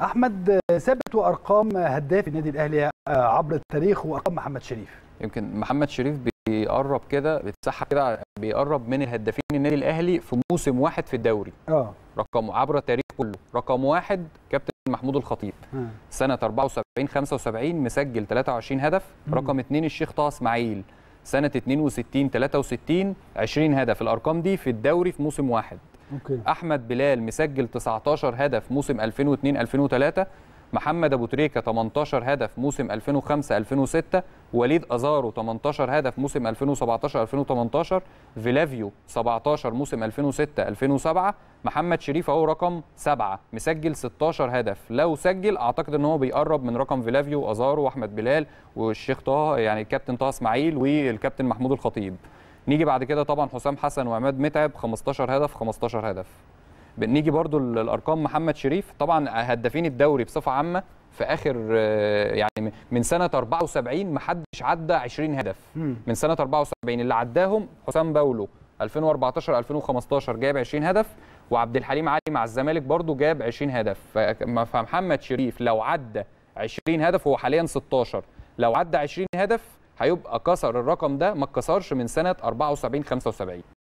احمد ثابت وارقام هداف النادي الاهلي آه، عبر التاريخ وارقام محمد شريف يمكن محمد شريف بيقرب كده بيتسحب كده بيقرب من الهدافين النادي الاهلي في موسم واحد في الدوري اه رقم عبر التاريخ كله رقم واحد كابتن محمود الخطيب م. آه. سنه 74 75 مسجل 23 هدف م. رقم اثنين الشيخ طه اسماعيل سنه 62 63 20 هدف الارقام دي في الدوري في موسم واحد أوكي. احمد بلال مسجل 19 هدف موسم 2002 2003 محمد ابو تريكه 18 هدف موسم 2005 2006 وليد ازارو 18 هدف موسم 2017 2018 فيلافيو 17 موسم 2006 2007 محمد شريف اهو رقم 7 مسجل 16 هدف لو سجل اعتقد ان هو بيقرب من رقم فيلافيو ازارو واحمد بلال والشيخ طه يعني الكابتن طه اسماعيل والكابتن محمود الخطيب نيجي بعد كده طبعا حسام حسن وعماد متعب 15 هدف 15 هدف نيجي برضو الارقام محمد شريف طبعا هدافين الدوري بصفه عامه في اخر آه، يعني من سنه 74 ما حدش عدى 20 هدف من سنه 74 اللي عداهم حسام باولو 2014 2015 جاب 20 هدف وعبد الحليم علي مع الزمالك برضو جاب 20 هدف فمحمد شريف لو عدى 20 هدف هو حاليا 16 لو عدى 20 هدف هيبقى كسر الرقم ده ما اتكسرش من سنه 74 75